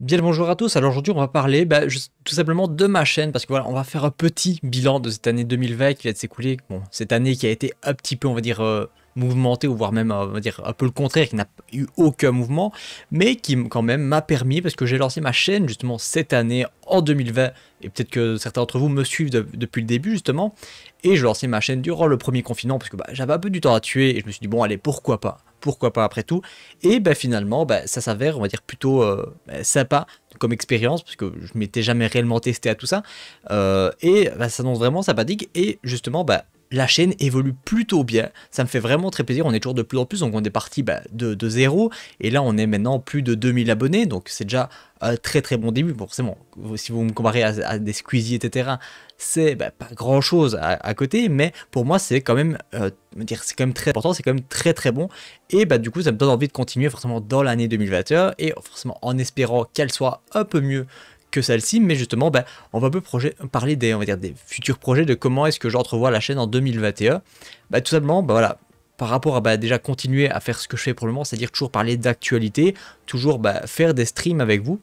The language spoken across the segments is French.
Bien le bonjour à tous. Alors aujourd'hui, on va parler bah, tout simplement de ma chaîne parce que voilà, on va faire un petit bilan de cette année 2020 qui de s'écouler. Bon, cette année qui a été un petit peu, on va dire, euh, mouvementée ou voire même, euh, on va dire, un peu le contraire, qui n'a eu aucun mouvement, mais qui quand même m'a permis parce que j'ai lancé ma chaîne justement cette année en 2020 et peut-être que certains d'entre vous me suivent depuis le début justement. Et je lancé ma chaîne durant le premier confinement parce que bah, j'avais un peu du temps à tuer et je me suis dit bon allez pourquoi pas pourquoi pas après tout. Et ben, finalement, ben, ça s'avère, on va dire, plutôt euh, ben, sympa comme expérience, parce que je m'étais jamais réellement testé à tout ça. Euh, et ben, ça annonce vraiment sympathique. Et justement, bah la chaîne évolue plutôt bien. Ça me fait vraiment très plaisir. On est toujours de plus en plus. Donc, on est parti bah, de, zéro. Et là, on est maintenant plus de 2000 abonnés. Donc, c'est déjà un euh, très très bon début. Bon, forcément, si vous me comparez à, des Squeezie, etc., c'est bah, pas grand chose à, côté. Mais pour moi, c'est quand même. Euh, dire c'est quand même très important, c'est quand même très très bon. Et bah du coup ça me donne envie de continuer forcément dans l'année 2021 et forcément en espérant qu'elle soit un peu mieux que celle-ci, mais justement, bah, on va un peu projet, parler des, on dire, des futurs projets, de comment est-ce que j'entrevois la chaîne en 2021. Bah, tout simplement, bah, voilà, par rapport à déjà continuer à faire ce que je fais pour le moment, c'est-à-dire toujours parler d'actualité, toujours faire des streams avec vous.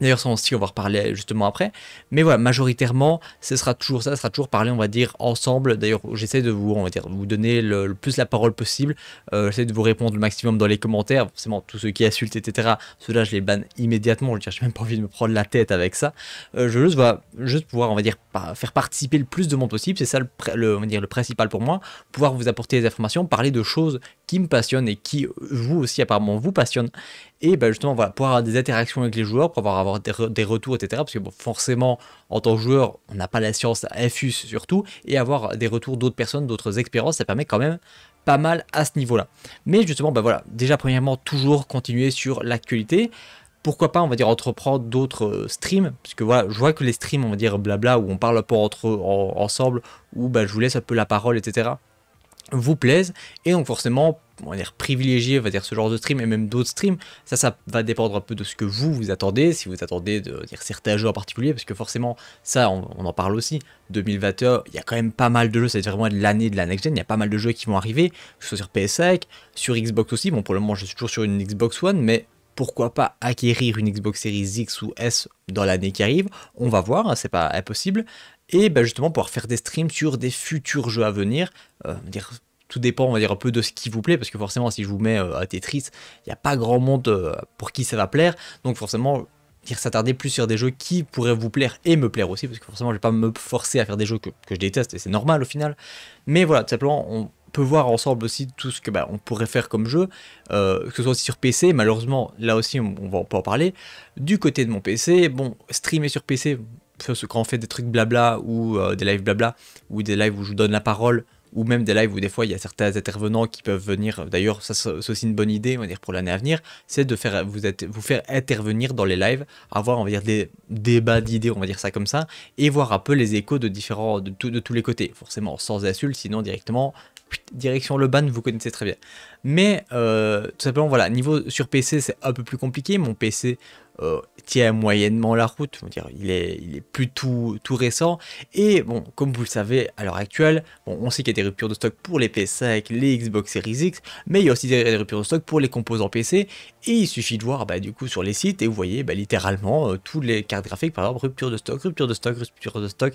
D'ailleurs, ça aussi, on va reparler justement après. Mais voilà, majoritairement, ce sera toujours ça, ce sera toujours parler, on va dire, ensemble. D'ailleurs, j'essaie de vous, on dire, vous donner le, plus la parole possible. Euh, j'essaie de vous répondre le maximum dans les commentaires. Forcément, tous ceux qui insultent, etc., ceux-là, je les banne immédiatement. Je n'ai même pas envie de me prendre la tête avec ça. Euh, je veux juste, pouvoir, on va dire, faire participer le plus de monde possible. C'est ça, le, on va dire, le principal pour moi. Pouvoir vous apporter des informations, parler de choses qui me passionne et qui vous aussi apparemment vous passionne. Et ben justement, voilà, pour avoir des interactions avec les joueurs, pour avoir, avoir des, retours, etc. Parce que bon, forcément, en tant que joueur, on n'a pas la science infuse, surtout, et avoir des retours d'autres personnes, d'autres expériences, ça permet quand même pas mal à ce niveau-là. Mais justement, ben voilà, déjà premièrement, toujours continuer sur l'actualité pourquoi pas, on va dire, entreprendre d'autres euh, streams, puisque voilà, je vois que les streams, on va dire, blabla, où on parle pas entre, ensemble, où ben, je vous laisse un peu la parole, etc vous plaisent et donc forcément on va dire privilégier va dire ce genre de stream et même d'autres streams ça ça va dépendre un peu de ce que vous vous attendez si vous attendez de dire certains jeux en particulier parce que forcément ça on, en parle aussi 2021 il y a quand même pas mal de jeux c'est vraiment l'année de la next gen il y a pas mal de jeux qui vont arriver que ce soit sur PS5 sur Xbox aussi bon pour le moment je suis toujours sur une Xbox One mais pourquoi pas acquérir une Xbox Series X ou S dans l'année qui arrive. On va voir, hein, c'est pas impossible. Et ben justement pouvoir faire des streams sur des futurs jeux à venir. Euh, dire, tout dépend, on va dire, un peu de ce qui vous plaît, parce que forcément, si je vous mets euh, à Tetris, il n'y a pas grand monde euh, pour qui ça va plaire. Donc forcément, dire s'attarder plus sur des jeux qui pourraient vous plaire et me plaire aussi, parce que forcément, je vais pas me forcer à faire des jeux que, que je déteste, et c'est normal au final. Mais voilà, tout simplement, on peut voir ensemble aussi tout ce que bah, on pourrait faire comme jeu, euh, que ce soit aussi sur PC, malheureusement, là aussi on, ne va pas en parler. Du côté de mon PC, bon, streamer sur PC, quand on fait des trucs blabla ou euh, des lives blabla, ou des lives où je vous donne la parole, ou même des lives où des fois il y a certains intervenants qui peuvent venir, d'ailleurs ça c'est aussi une bonne idée on va dire pour l'année à venir, c'est de faire vous, vous faire intervenir dans les lives, avoir on va dire des débats d'idées, on va dire ça comme ça, et voir un peu les échos de différents de, de tous les côtés, forcément sans insultes, sinon directement direction le ban, vous connaissez très bien. Mais euh, tout simplement, voilà, niveau sur PC, c'est un peu plus compliqué. Mon PC euh, tient moyennement la route, il est, il plus tout, récent. Et bon, comme vous le savez, à l'heure actuelle, on sait qu'il y a des ruptures de stock pour les PS5, les Xbox Series X, mais il y a aussi des ruptures de stock pour les composants PC. Et il suffit de voir, bah, du coup, sur les sites, et vous voyez, bah, littéralement, euh, tous les cartes graphiques, par exemple, rupture de stock, rupture de stock, rupture de stock,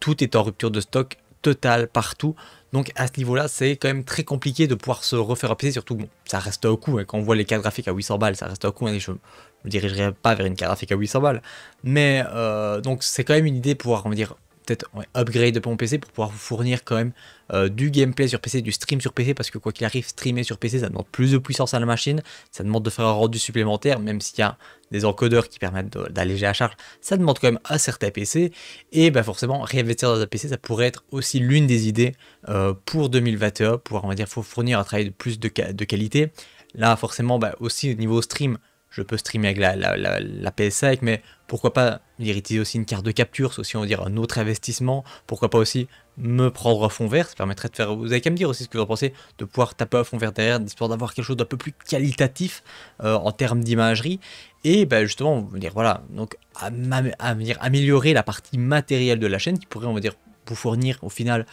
tout est en rupture de stock total partout. Donc à ce niveau-là, c'est quand même très compliqué de pouvoir se refaire appuyer. surtout bon, ça reste au coup, hein. quand on voit les cartes graphiques à 800 balles, ça reste au coup hein, je ne me dirigerai pas vers une carte graphique à 800 balles. Mais euh, donc c'est quand même une idée de pouvoir, on va dire, peut-être upgrade de mon PC pour pouvoir vous fournir quand même euh, du gameplay sur PC, du stream sur PC, parce que quoi qu'il arrive, streamer sur PC, ça demande plus de puissance à la machine, ça demande de faire un rendu supplémentaire, même s'il y a des encodeurs qui permettent d'alléger la charge, ça demande quand même un certain PC, et bah forcément, réinvestir dans un PC, ça pourrait être aussi l'une des idées euh, pour 2021, pour, on va dire, faut fournir un travail de plus de, de qualité. Là, forcément, bah, aussi au niveau stream, je peux streamer avec la, PS5, mais pourquoi pas utiliser aussi une carte de capture, c'est aussi on va dire un autre investissement, pourquoi pas aussi me prendre un fond vert, ça permettrait de faire, vous avez qu'à me dire aussi ce que vous en pensez, de pouvoir taper à fond vert derrière, histoire d'avoir quelque chose d'un peu plus qualitatif euh, en termes d'imagerie, et bah, justement, on va dire, voilà, donc à, venir améliorer la partie matérielle de la chaîne qui pourrait, on va dire, vous fournir au final,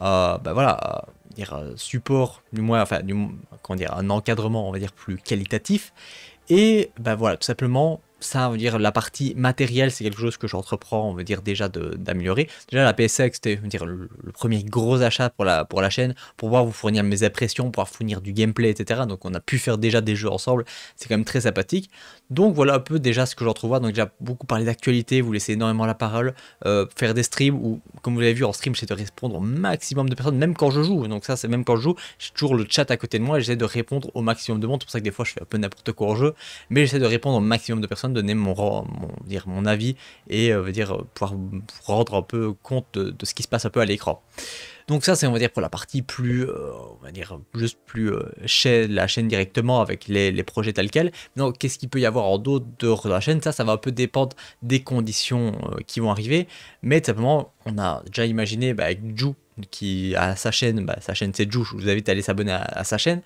euh, bah, voilà, euh, support, du moins, enfin, du, comment dire, un encadrement, on va dire, plus qualitatif. Et ben voilà, tout simplement ça, veut dire, la partie matérielle, c'est quelque chose que j'entreprends, on veut dire, déjà d'améliorer. Déjà, la PSX, c'était, dire, le, premier gros achat pour la, pour la chaîne, pour pouvoir vous fournir mes impressions, pouvoir fournir du gameplay, etc. Donc, on a pu faire déjà des jeux ensemble. C'est quand même très sympathique. Donc, voilà un peu déjà ce que j'entrevois. Donc, déjà, beaucoup parlé d'actualité, vous laissez énormément la parole, euh, faire des streams ou, comme vous l'avez vu, en stream, j'essaie de répondre au maximum de personnes, même quand je joue. Donc, ça, c'est même quand je joue, j'ai toujours le chat à côté de moi et j'essaie de répondre au maximum de monde. C'est pour ça que des fois, je fais un peu n'importe quoi en jeu, mais j'essaie de répondre au maximum de personnes donner mon, mon dire, mon avis et euh, dire, euh, pouvoir rendre un peu compte de, ce qui se passe un peu à l'écran. Donc ça c'est on va dire pour la partie plus, euh, on va dire juste plus euh, chaîne, la chaîne directement avec les, projets tels quels. Non, qu'est-ce qu'il peut y avoir en dehors de la chaîne Ça, ça va un peu dépendre des conditions qui vont arriver. Mais tout simplement, on a déjà imaginé bah, avec Ju qui a sa chaîne, bah, sa chaîne c'est Ju, je vous invite à aller s'abonner à, sa chaîne.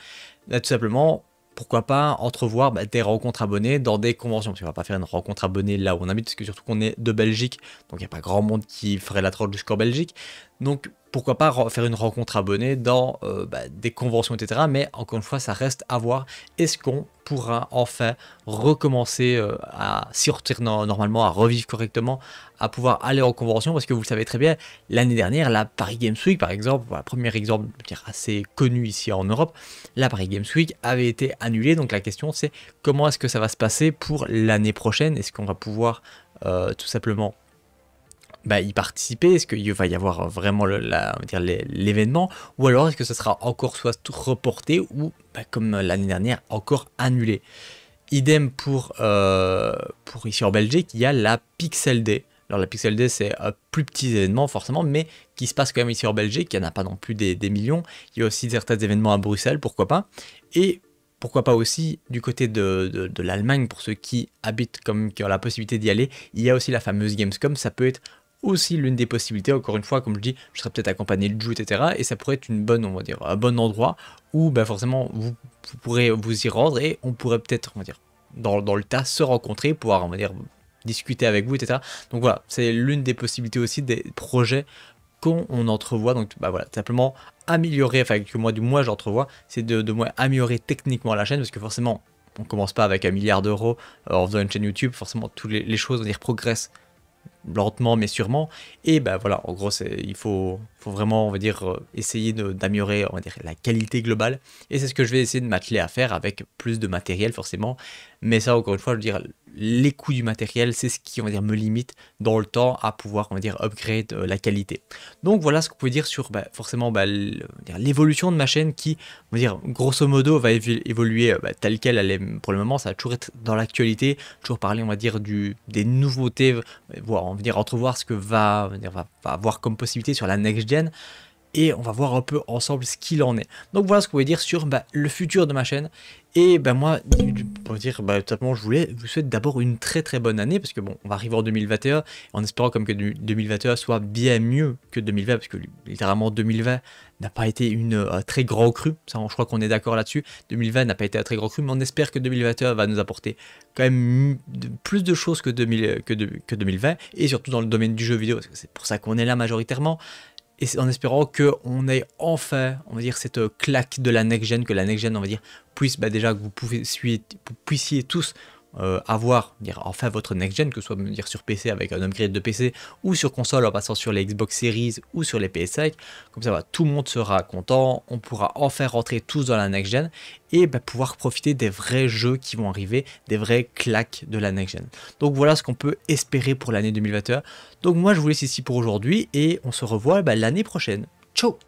tout simplement, pourquoi pas entrevoir bah, des rencontres abonnées dans des conventions. Parce qu'on va pas faire une rencontre abonnée là où on habite, parce que surtout qu'on est de Belgique, donc il n'y a pas grand monde qui ferait la troll jusqu'en Belgique. Donc pourquoi pas faire une rencontre abonnée dans euh, bah, des conventions, etc. Mais encore une fois, ça reste à voir. Est-ce qu'on pourra enfin recommencer euh, à sortir normalement, à revivre correctement, à pouvoir aller en convention Parce que vous le savez très bien, l'année dernière, la Paris Games Week, par exemple, premier exemple assez connu ici en Europe, la Paris Games Week avait été annulée. Donc la question, c'est comment est-ce que ça va se passer pour l'année prochaine Est-ce qu'on va pouvoir euh, tout simplement bah, y participer Est-ce qu'il va y avoir vraiment l'événement Ou alors est-ce que ça sera encore soit reporté ou, bah, comme euh, l'année dernière, encore annulé Idem pour, euh, pour ici en Belgique, il y a la Pixel Day. Alors la Pixel Day, c'est un euh, plus petit événement forcément, mais qui se passe quand même ici en Belgique. Il n'y en a pas non plus des, millions. Il y a aussi certains événements à Bruxelles, pourquoi pas. Et pourquoi pas aussi du côté de, de l'Allemagne, pour ceux qui habitent, comme qui ont la possibilité d'y aller, il y a aussi la fameuse Gamescom, ça peut être aussi l'une des possibilités. Encore une fois, comme je dis, je serais peut-être accompagné de Jou, etc. Et ça pourrait être une bonne, on va dire, un bon endroit où ben forcément vous, pourrez vous y rendre et on pourrait peut-être, on va dire, dans, le tas, se rencontrer, pouvoir, on va dire, discuter avec vous, etc. Donc voilà, c'est l'une des possibilités aussi des projets qu'on entrevoit. Donc bah voilà, simplement améliorer, enfin que moi du moins j'entrevois, c'est de, de moi améliorer techniquement la chaîne parce que forcément on commence pas avec un milliard d'euros euh, en faisant une chaîne YouTube, forcément toutes les, choses on dire, progressent lentement mais sûrement. Et ben voilà, en gros, il faut, faut vraiment, on va dire, euh, essayer d'améliorer, on va dire, la qualité globale. Et c'est ce que je vais essayer de m'atteler à faire avec plus de matériel forcément. Mais ça, encore une fois, je veux dire, les coûts du matériel, c'est ce qui, on va dire, me limite dans le temps à pouvoir, on va dire, upgrade euh, la qualité. Donc voilà ce qu'on pouvez dire sur, bah, forcément, bah, l'évolution de ma chaîne qui, on va dire, grosso modo, va évoluer euh, bah, telle qu'elle, pour le moment, ça va toujours être dans l'actualité, toujours parler, on va dire, du, des nouveautés, euh, voir, on va dire, entrevoir ce que va, va, va avoir comme possibilité sur la next-gen et on va voir un peu ensemble ce qu'il en est. Donc voilà ce qu'on vous dire sur bah, le futur de ma chaîne. Et ben moi, pour dire, tout bah, simplement, je voulais vous souhaite d'abord une très très bonne année, parce que bon, on va arriver en 2021, en espérant comme que 2021 soit bien mieux que 2020, parce que littéralement 2020 n'a pas été une euh, très grand cru, ça je crois qu'on est d'accord là-dessus, 2020 n'a pas été un très grand cru, mais on espère que 2021 va nous apporter quand même plus de choses que, que, que 2020, et surtout dans le domaine du jeu vidéo, parce que c'est pour ça qu'on est là majoritairement, et en espérant qu'on ait enfin, on va dire, cette euh, claque de la next-gen, que la next-gen, on va dire, puisse, bah déjà, que vous, pouvez, vous puissiez tous euh, avoir, enfin votre next-gen, que ce soit sur PC avec un upgrade de PC ou sur console en passant sur les Xbox Series ou sur les PS5, comme ça bah, tout le monde sera content, on pourra enfin rentrer tous dans la next-gen et bah, pouvoir profiter des vrais jeux qui vont arriver, des vrais claques de la next-gen. Donc voilà ce qu'on peut espérer pour l'année 2021. Donc moi je vous laisse ici pour aujourd'hui et on se revoit bah, l'année prochaine. Ciao